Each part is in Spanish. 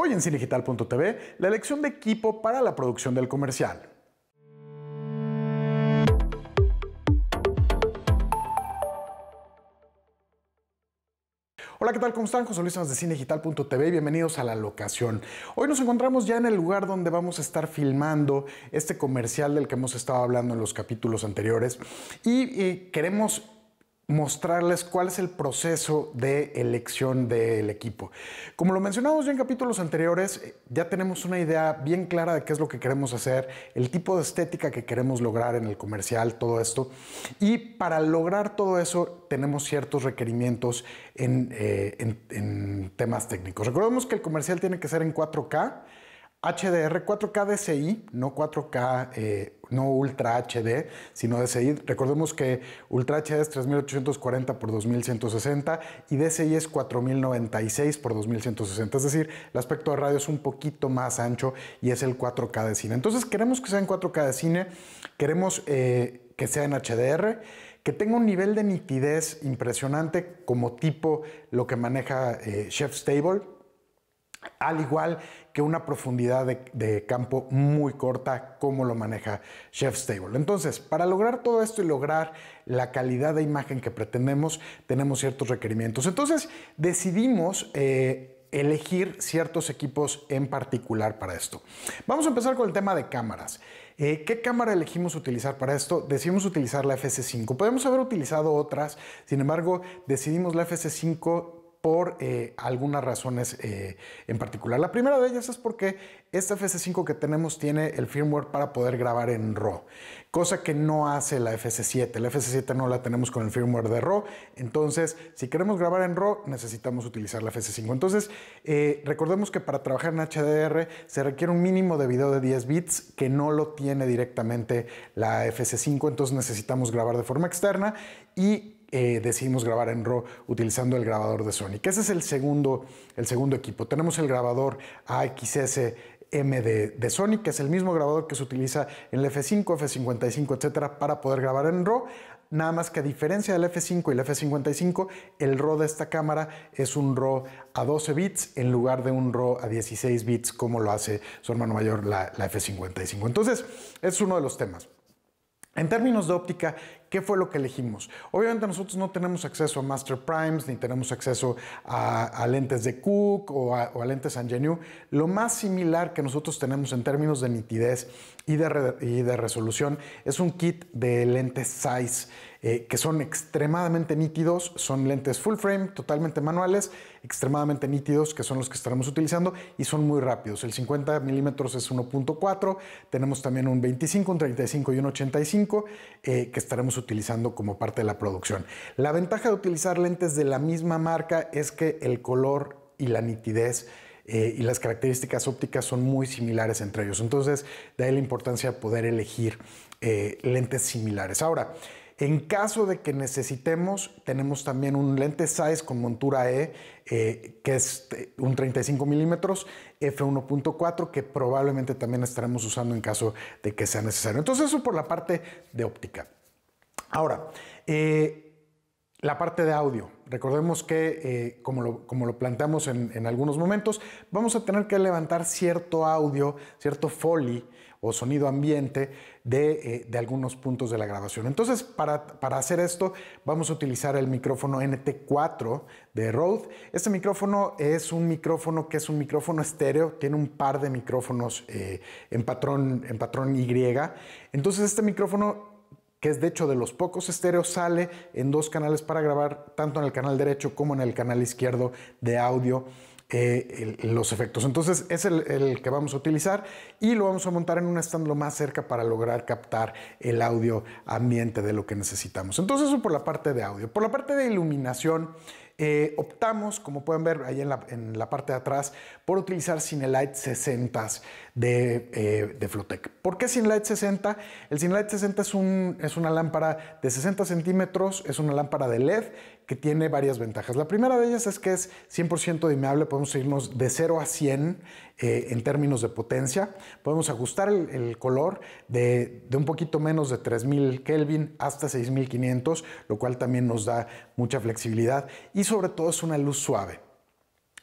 Hoy en cinegital.tv, la elección de equipo para la producción del comercial. Hola, ¿qué tal? ¿Cómo están? José Luis de Cinegital.tv y bienvenidos a La Locación. Hoy nos encontramos ya en el lugar donde vamos a estar filmando este comercial del que hemos estado hablando en los capítulos anteriores y eh, queremos mostrarles cuál es el proceso de elección del equipo. Como lo mencionamos ya en capítulos anteriores, eh, ya tenemos una idea bien clara de qué es lo que queremos hacer, el tipo de estética que queremos lograr en el comercial, todo esto. Y para lograr todo eso tenemos ciertos requerimientos en, eh, en temas técnicos. Recordemos que el comercial tiene que ser en 4K HDR 4K DCI, no 4K, eh, no Ultra HD, sino DCI. Recordemos que Ultra HD es 3840 por 2160 y DCI es 4096 por 2160. Es decir, el aspecto de radio es un poquito más ancho y es el 4K de cine. Entonces queremos que sea en 4K de cine, queremos eh, que sea en HDR, que tenga un nivel de nitidez impresionante como tipo lo que maneja eh, Chef's Table, al igual una profundidad de, campo muy corta como lo maneja Chef's Table. Entonces, para lograr todo esto y lograr la calidad de imagen que pretendemos, tenemos ciertos requerimientos. Entonces, decidimos... Eh, elegir ciertos equipos en particular para esto. Vamos a empezar con el tema de cámaras. Eh, ¿Qué cámara elegimos utilizar para esto? Decidimos utilizar la FS5. Podemos haber utilizado otras, sin embargo, decidimos la FS5 por eh, algunas razones eh, en particular. La primera de ellas es porque esta FC5 que tenemos tiene el firmware para poder grabar en RAW, cosa que no hace la FC7. La fs 7 no la tenemos con el firmware de RAW, entonces si queremos grabar en RAW necesitamos utilizar la FC5. Entonces eh, recordemos que para trabajar en HDR se requiere un mínimo de video de 10 bits que no lo tiene directamente la FC5, entonces necesitamos grabar de forma externa y eh, decidimos grabar en RAW utilizando el grabador de Sony. Que ese es el segundo, el segundo equipo. Tenemos el grabador AXS M de, Sony, que es el mismo grabador que se utiliza en el F5, F55, etcétera, para poder grabar en RAW. Nada más que a diferencia del F5 y el F55, el RAW de esta cámara es un RAW a 12 bits en lugar de un RAW a 16 bits como lo hace su hermano mayor, la, la F55. Entonces, es uno de los temas. En términos de óptica, ¿Qué fue lo que elegimos? Obviamente nosotros no tenemos acceso a Master Primes, ni tenemos acceso a, lentes de Cook o a, lentes Ingenue. Lo más similar que nosotros tenemos en términos de nitidez y de, y de resolución es un kit de lentes Size. Eh, que son extremadamente nítidos, son lentes full frame, totalmente manuales, extremadamente nítidos, que son los que estaremos utilizando y son muy rápidos. El 50 milímetros es 1.4, tenemos también un 25, un 35 y un 85 eh, que estaremos utilizando como parte de la producción. La ventaja de utilizar lentes de la misma marca es que el color y la nitidez eh, y las características ópticas son muy similares entre ellos. Entonces, de ahí la importancia de poder elegir eh, lentes similares. Ahora, en caso de que necesitemos, tenemos también un lente size con montura E, eh, que es un 35 milímetros, f1.4, que probablemente también estaremos usando en caso de que sea necesario. Entonces, eso por la parte de óptica. Ahora, eh, la parte de audio. Recordemos que, eh, como, lo, planteamos en, algunos momentos, vamos a tener que levantar cierto audio, cierto foley o sonido ambiente de, eh, algunos puntos de la grabación. Entonces, para, hacer esto, vamos a utilizar el micrófono NT4 de Rode. Este micrófono es un micrófono que es un micrófono estéreo, tiene un par de micrófonos en, patrón, en patrón Y. Entonces, este micrófono que es de hecho de los pocos estéreos, sale en dos canales para grabar, tanto en el canal derecho como en el canal izquierdo de audio. Eh, los efectos. Entonces es el, que vamos a utilizar y lo vamos a montar en un stand más cerca para lograr captar el audio ambiente de lo que necesitamos. Entonces eso por la parte de audio. Por la parte de iluminación, eh, optamos, como pueden ver ahí en la, parte de atrás, por utilizar Cinelight 60 de, eh, de Flotec. ¿Por qué Cinelight 60? El Cinelight 60 es, es una lámpara de 60 centímetros, es una lámpara de LED que tiene varias ventajas. La primera de ellas es que es 100% dimeable, podemos irnos de 0 a 100 eh, en términos de potencia, podemos ajustar el, color de, un poquito menos de 3000 Kelvin hasta 6500, lo cual también nos da mucha flexibilidad y sobre todo es una luz suave.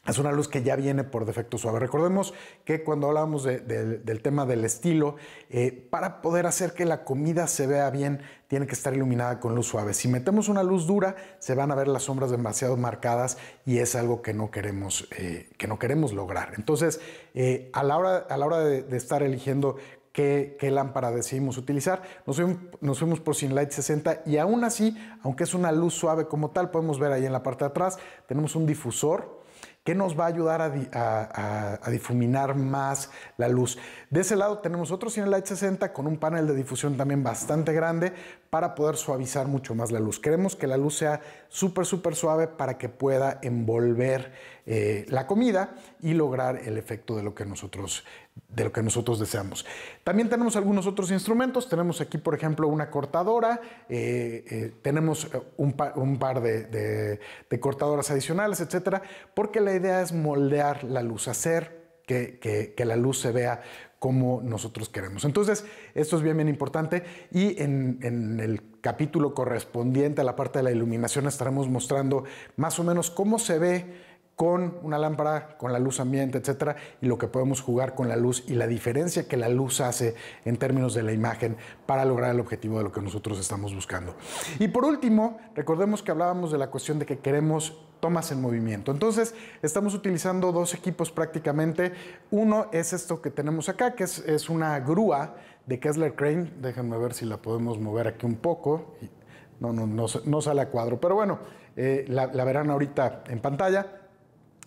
Es una luz que ya viene por defecto suave. Recordemos que cuando hablábamos del tema del estilo, eh, para poder hacer que la comida se vea bien, tiene que estar iluminada con luz suave. Si metemos una luz dura, se van a ver las sombras demasiado marcadas y es algo que no queremos, eh, que no queremos lograr. Entonces, eh, a la hora, a la hora de, estar eligiendo Qué, lámpara decidimos utilizar. Nos fuimos, nos Sin por 60 y aún así, aunque es una luz suave como tal, podemos ver ahí en la parte de atrás, tenemos un difusor que nos va a ayudar a, difuminar más la luz? De ese lado tenemos otro Cinelight 60 con un panel de difusión también bastante grande para poder suavizar mucho más la luz. Queremos que la luz sea súper, súper suave para que pueda envolver eh, la comida y lograr el efecto de lo, que nosotros, de lo que nosotros deseamos. También tenemos algunos otros instrumentos. Tenemos aquí, por ejemplo, una cortadora. Eh, eh, tenemos un, par de, cortadoras adicionales, etcétera, porque la idea es moldear la luz, hacer que, que, la luz se vea como nosotros queremos. Entonces, esto es bien, bien importante y en, en, el capítulo correspondiente a la parte de la iluminación estaremos mostrando más o menos cómo se ve con una lámpara, con la luz ambiente, etcétera, y lo que podemos jugar con la luz y la diferencia que la luz hace en términos de la imagen para lograr el objetivo de lo que nosotros estamos buscando. Y por último, recordemos que hablábamos de la cuestión de que queremos tomas en movimiento. Entonces, estamos utilizando dos equipos prácticamente. Uno es esto que tenemos acá, que es, una grúa de Kessler Crane. Déjenme ver si la podemos mover aquí un poco. No, no, no, no sale a cuadro, pero bueno, eh, la verán ahorita en pantalla.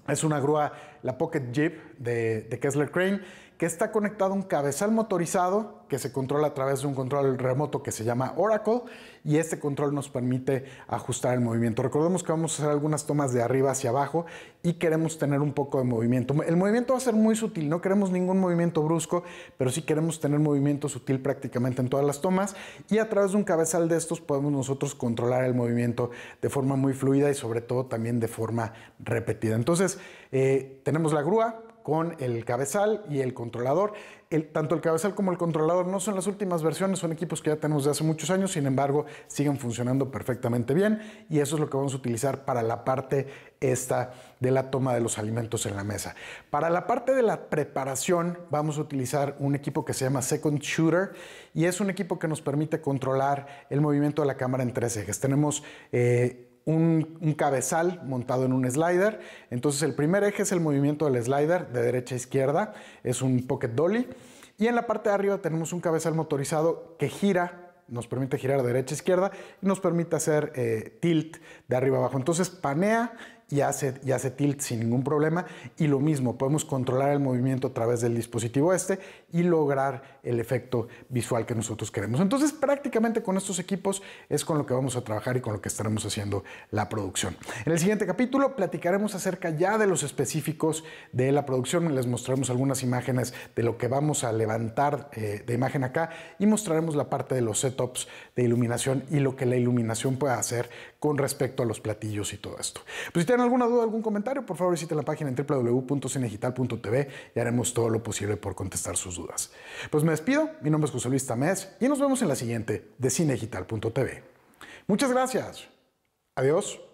Es una grúa la Pocket Jeep de, Kessler Crane, que está conectado a un cabezal motorizado que se controla a través de un control remoto que se llama Oracle y este control nos permite ajustar el movimiento. Recordemos que vamos a hacer algunas tomas de arriba hacia abajo y queremos tener un poco de movimiento. El movimiento va a ser muy sutil, no queremos ningún movimiento brusco, pero sí queremos tener movimiento sutil prácticamente en todas las tomas y a través de un cabezal de estos podemos nosotros controlar el movimiento de forma muy fluida y sobre todo también de forma repetida. Entonces, eh, tenemos la grúa con el cabezal y el controlador. tanto el cabezal como el controlador no son las últimas versiones, son equipos que ya tenemos de hace muchos años, sin embargo, siguen funcionando perfectamente bien y eso es lo que vamos a utilizar para la parte esta de la toma de los alimentos en la mesa. Para la parte de la preparación vamos a utilizar un equipo que se llama Second Shooter y es un equipo que nos permite controlar el movimiento de la cámara en tres ejes. Tenemos eh, un, cabezal montado en un slider. Entonces el primer eje es el movimiento del slider de derecha a izquierda, es un pocket dolly. Y en la parte de arriba tenemos un cabezal motorizado que gira, nos permite girar de derecha a izquierda y nos permite hacer eh, tilt de arriba a abajo. Entonces panea y hace, y tilt sin ningún problema. Y lo mismo, podemos controlar el movimiento a través del dispositivo este y lograr el efecto visual que nosotros queremos. Entonces, prácticamente con estos equipos es con lo que vamos a trabajar y con lo que estaremos haciendo la producción. En el siguiente capítulo platicaremos acerca ya de los específicos de la producción. Les mostraremos algunas imágenes de lo que vamos a levantar eh, de imagen acá y mostraremos la parte de los setups de iluminación y lo que la iluminación puede hacer con respecto a los platillos y todo esto. Pues si tienen alguna duda, algún comentario, por favor visiten la página en www.cinegital.tv y haremos todo lo posible por contestar sus dudas. Pues me despido, mi nombre es José Luis Tamés y nos vemos en la siguiente de cinegital.tv. Muchas gracias. Adiós.